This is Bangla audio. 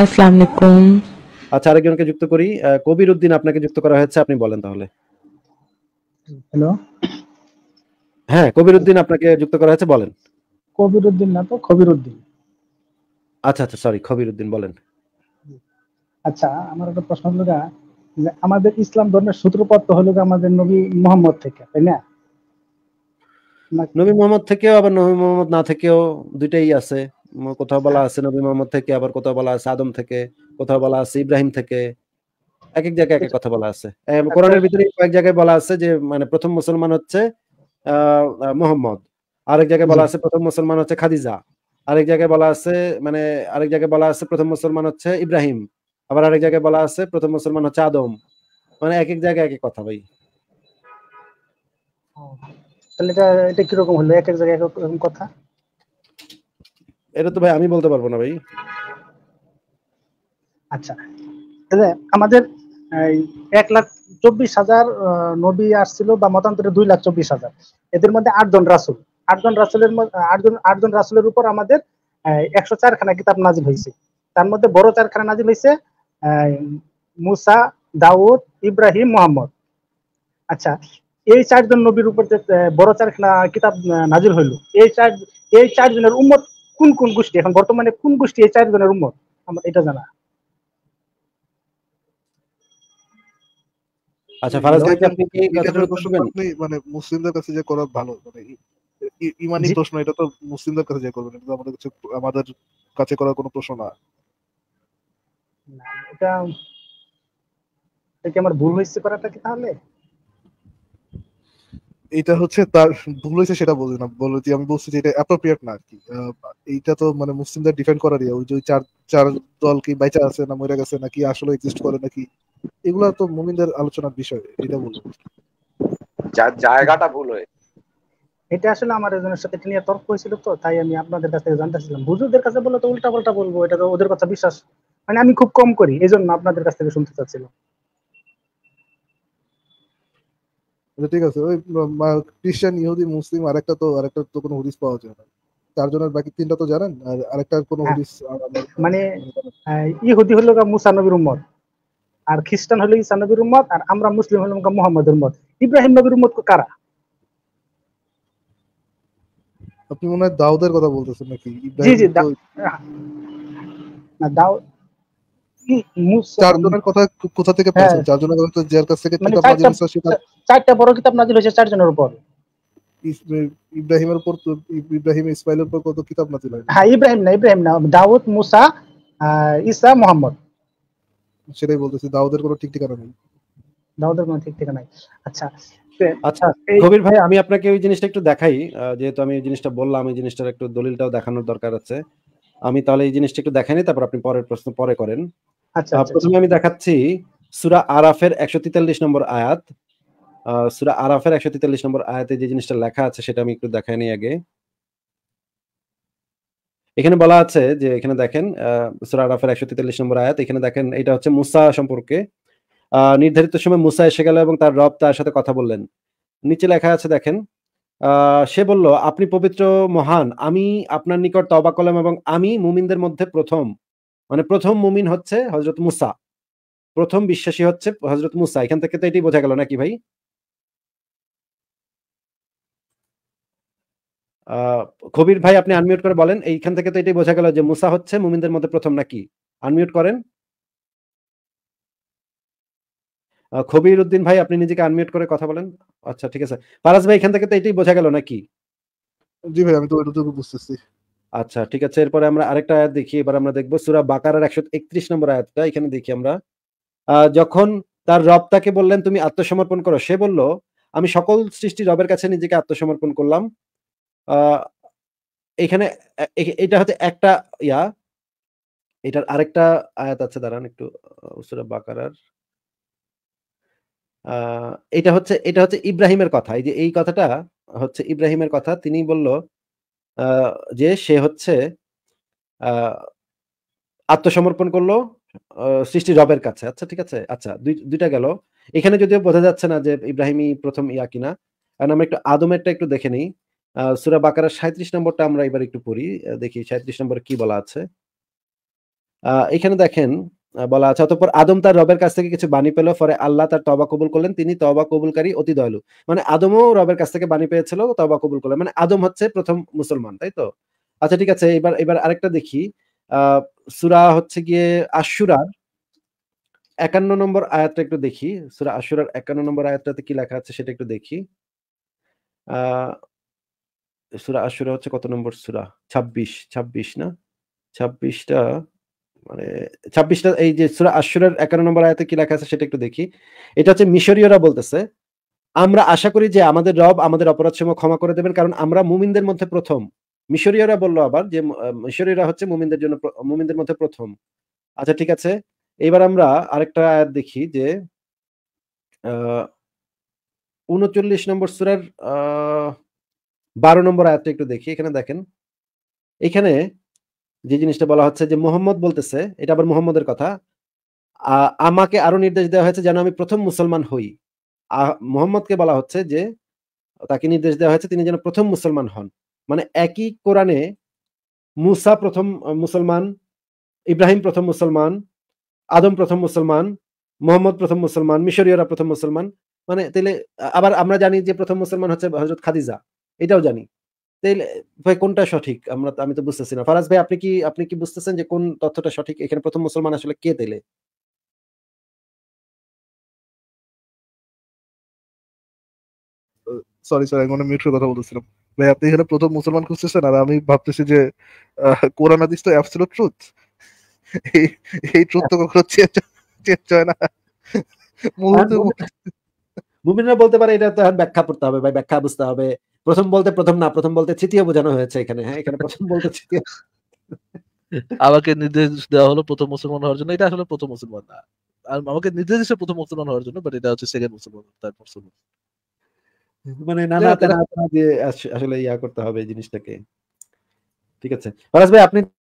আসসালামু আলাইকুম আচ্ছা আরেকজনকে যুক্ত করি কবির উদ্দিন আপনাকে যুক্ত করা হয়েছে আপনি বলেন তাহলে হ্যালো হ্যাঁ কবির উদ্দিন আপনাকে যুক্ত করা হয়েছে বলেন কবির উদ্দিন না তো খবির উদ্দিন আচ্ছা আচ্ছা সরি খবির উদ্দিন বলেন আচ্ছা আমার একটা প্রশ্ন হলো যে আমাদের ইসলাম ধর্মের সূত্রপাত তো হলো আমাদের নবী মোহাম্মদ থেকে তাই না নবী মোহাম্মদ থেকেও আবার নবী মোহাম্মদ না থেকেও দুইটাই আছে কোথাও বলা আছে নবী মোহাম্মদ থেকে আবার কোথাও বলা আছে আদম থেকে কোথাও বলা আছে ইব্রাহিম থেকে এক এক জায়গায় এক এক কথা বলা আছে আচ্ছা। কোরআনের ভিতরে কয়েক জায়গায় বলা আছে যে মানে প্রথম মুসলমান হচ্ছে মোহাম্মদ আরেক জায়গায় বলা আছে প্রথম মুসলমান হচ্ছে খাদিজা আরেক জায়গায় বলা আছে মানে আরেক জায়গায় বলা আছে প্রথম মুসলমান হচ্ছে ইব্রাহিম আবার আরেক জায়গায় বলা আছে প্রথম মুসলমান হচ্ছে আদম মানে এক এক জায়গায় এক এক কথা ভাই তাহলে এটা এটা কিরকম হলো এক এক জায়গায় এক রকম কথা এটা তো ভাই আমি বলতে পারবো না ভাই আচ্ছা আমাদের এক লাখ চব্বিশ হাজার নবী আসছিল বা মতান্তরে দুই লাখ চব্বিশ হাজার এদের মধ্যে আটজন রাসুল আটজন রাসুলের আটজন আটজন রাসুলের উপর আমাদের একশো চারখানা কিতাব নাজিল হয়েছে তার মধ্যে বড় চারখানা নাজিল হয়েছে মুসা দাউদ ইব্রাহিম মোহাম্মদ আচ্ছা এই চারজন নবীর উপর যে বড় চারখানা কিতাব নাজিল হইল এই চার এই চারজনের উম্মত কোন কোন গোষ্ঠী এখন বর্তমানে কোন গোষ্ঠী এই চারজনের উন্মত আমার এটা জানা আচ্ছা ফারাজ ভাই আপনি কি আপনি মানে মুসলিমদের কাছে যে করা ভালো মানে ইমানি প্রশ্ন এটা তো মুসলিমদের কাছে যে করবেন এটা আমাদের কাছে আমাদের কাছে করা কোনো প্রশ্ন না এটা এটা কি আমার ভুল হয়েছে করাটা কি তাহলে এটা হচ্ছে তার ভুল হয়েছে সেটা বলছি না বলে যে আমি বলছি যে এটা অ্যাপ্রোপ্রিয়েট না আর কি এইটা তো মানে মুসলিমদের ডিফেন্ড করা দিয়ে ওই যে চার চার দল কি বাইচা আছে না মরে গেছে নাকি আসলে এক্সিস্ট করে নাকি এগুলা তো মুমিনদের আলোচনার বিষয় এটা বলবো যার জায়গাটা ভুল হয় এটা আসলে আমার এজনের সাথে এটা নিয়ে তর্ক হয়েছিল তো তাই আমি আপনাদের কাছ থেকে জানতেছিলাম বুজুরদের কাছে বলে তো উল্টা পাল্টা বলবো এটা তো ওদের কথা বিশ্বাস মানে আমি খুব কম করি এই জন্য আপনাদের কাছ থেকে শুনতে চাচ্ছিলাম আচ্ছা, ঠিক আছে ওই খ্রিস্টান ইহুদি মুসলিম আরেকটা তো আরেকটা তো কোনো হদিস পাওয়া যায় না চারজনের বাকি তিনটা তো জানেন আর আরেকটা কোনো হদিস হ্যাঁ। মানে ইহুদি হলো মুসা নবীর উম্মত আর খ্রিস্টান হলো ঈসা নবীর উম্মত আর আমরা মুসলিম হলাম মুহাম্মদের উম্মত ইব্রাহিম নবীর উম্মত কারা আপনি মনে হয় দাউদের কথা বলতেছেন নাকি জি জি হ্যাঁ। না দাউদ আচ্ছা, আচ্ছা আমি আপনাকে ওই জিনিসটা একটু দেখাই যেহেতু আমি এই জিনিসটা বললাম এই জিনিসটার একটু দলিলটাও দেখানোর দরকার আছে আমি তাহলে এই জিনিসটা একটু দেখাই নি তারপর আপনি পরের প্রশ্ন পরে করেন আচ্ছা, আচ্ছা, আচ্ছা। প্রথমে আমি দেখাচ্ছি সুরা আরাফের একশো তেতাল্লিশ নম্বর আয়াত সুরা আরাফের একশো তেতাল্লিশ নম্বর আয়াতে যে জিনিসটা লেখা আছে সেটা আমি একটু দেখাই নিই আগে এখানে বলা আছে যে এখানে দেখেন সুরা আরাফের একশো তেতাল্লিশ নম্বর আয়াত এখানে দেখেন এটা হচ্ছে মুসা সম্পর্কে নির্ধারিত সময় মুসা এসে গেল এবং তার রব তার সাথে কথা বললেন নিচে লেখা আছে দেখেন সে বলল আপনি পবিত্র মহান আমি আপনার নিকট তবা এবং আমি মুমিনদের মধ্যে প্রথম মানে প্রথম মুমিন হচ্ছে হজরত মুসা প্রথম বিশ্বাসী হচ্ছে হজরত মুসা এখান থেকে তো এটাই বোঝা গেল নাকি ভাই খবির ভাই আপনি আনমিউট করে বলেন এইখান থেকে তো এটাই বোঝা গেল যে মুসা হচ্ছে মুমিনদের মধ্যে প্রথম নাকি আনমিউট করেন খবির উদ্দিন ভাই আপনি নিজেকে আনমিউট করে কথা বলেন আচ্ছা ঠিক আছে পারাস ভাই এখান থেকে তো এটাই বোঝা গেল নাকি জি ভাই আমি তো বুঝতেছি আচ্ছা ঠিক আছে এরপরে আমরা আরেকটা আয়াত দেখি এবার আমরা দেখবো সুরা বাকারার একশো একত্রিশ নম্বর আয়াতটা এখানে দেখি আমরা যখন তার রব তাকে বললেন তুমি আত্মসমর্পণ করো সে বলল আমি সকল সৃষ্টি রবের কাছে নিজেকে আত্মসমর্পণ করলাম এখানে এটা হচ্ছে একটা ইয়া এটার আরেকটা আয়াত আছে দাঁড়ান একটু সুরা বাকারার এটা হচ্ছে এটা হচ্ছে ইব্রাহিমের কথা এই যে এই কথাটা হচ্ছে ইব্রাহিমের কথা তিনি বলল যে সে হচ্ছে আত্মসমর্পণ করলো সৃষ্টি রবের কাছে আচ্ছা ঠিক আছে আচ্ছা দুইটা গেল এখানে যদিও বোঝা যাচ্ছে না যে ইব্রাহিমই প্রথম ইয়া কিনা কারণ আমরা একটু আদমেরটা একটু দেখে নিই সুরা বাকারের সাঁত্রিশ নম্বরটা আমরা এবার একটু পড়ি দেখি সাঁত্রিশ নম্বর কি বলা আছে এখানে দেখেন বলা আছে অতঃপর আদম তার রবের কাছ থেকে কিছু বাণী পেল পরে আল্লাহ তার তবা কবুল করলেন তিনি তবা কবুলকারী অতি দয়ালু মানে আদমও রবের কাছ থেকে বাণী পেয়েছিল তবা কবুল করলেন মানে আদম হচ্ছে প্রথম মুসলমান তাই তো আচ্ছা ঠিক আছে এবার এবার আরেকটা দেখি আহ সুরা হচ্ছে গিয়ে আশুরার একান্ন নম্বর আয়াতটা একটু দেখি সুরা আশুরার একান্ন নম্বর আয়াতটাতে কি লেখা আছে সেটা একটু দেখি আহ সুরা আশুরা হচ্ছে কত নম্বর সুরা ছাব্বিশ ছাব্বিশ না ছাব্বিশটা মানে ছাব্বিশটা এই যে সুরা আশুরের একান্ন নম্বর আয়াতে কি লেখা আছে সেটা একটু দেখি এটা হচ্ছে মিশরীয়রা বলতেছে আমরা আশা করি যে আমাদের রব আমাদের অপরাধ সমূহ ক্ষমা করে দেবেন কারণ আমরা মুমিনদের মধ্যে প্রথম মিশরীয়রা বললো আবার যে মিশরীয়রা হচ্ছে মুমিনদের জন্য মুমিনদের মধ্যে প্রথম আচ্ছা ঠিক আছে এবার আমরা আরেকটা আয়াত দেখি যে উনচল্লিশ নম্বর সুরের আহ বারো নম্বর আয়াতটা একটু দেখি এখানে দেখেন এখানে যে জিনিসটা বলা হচ্ছে যে মোহাম্মদ বলতেছে এটা আবার মোহাম্মদের কথা আমাকে আরো নির্দেশ দেওয়া হয়েছে যেন আমি প্রথম মুসলমান হই মোহাম্মদকে বলা হচ্ছে যে তাকে নির্দেশ দেওয়া হয়েছে তিনি যেন প্রথম মুসলমান হন মানে একই কোরআনে মুসা প্রথম মুসলমান ইব্রাহিম প্রথম মুসলমান আদম প্রথম মুসলমান মোহাম্মদ প্রথম মুসলমান মিশরীয়রা প্রথম মুসলমান মানে তাহলে আবার আমরা জানি যে প্রথম মুসলমান হচ্ছে হজরত খাদিজা এটাও জানি ভাই কোনটা সঠিক আমরা আমি তো বুঝতেছি না ফারাজ ভাই আপনি কি আপনি কি বুঝতেছেন যে কোন তথ্যটা সঠিক এখানে প্রথম মুসলমান আসলে কে দিলে সরি সরি আমি কথা বলতেছিলাম ভাই আপনি এখানে প্রথম মুসলমান খুঁজতেছেন আর আমি ভাবতেছি যে কোরআন হাদিস তো অ্যাবসলিউট ট্রুথ এই ট্রুথ তো কখনো চেঞ্জ হয় না হ্যাঁ, মুমিনরা বলতে পারে এটা তো ব্যাখ্যা করতে হবে ভাই ব্যাখ্যা বুঝতে হবে প্রথম বলতে প্রথম না প্রথম বলতে তৃতীয় বোঝানো হয়েছে এখানে হ্যাঁ এখানে প্রথম বলতে তৃতীয় আমাকে নির্দেশ দেওয়া হলো প্রথম মুসলমান হওয়ার জন্য এটা আসলে প্রথম মুসলমান না আর আমাকে নির্দেশ দিচ্ছে প্রথম মুসলমান হওয়ার জন্য বাট এটা হচ্ছে সেকেন্ড মুসলমান তার মুসলমান মানে নানা যে আসলে ইয়া করতে হবে এই জিনিসটাকে ঠিক আছে ফরাজ ভাই আপনি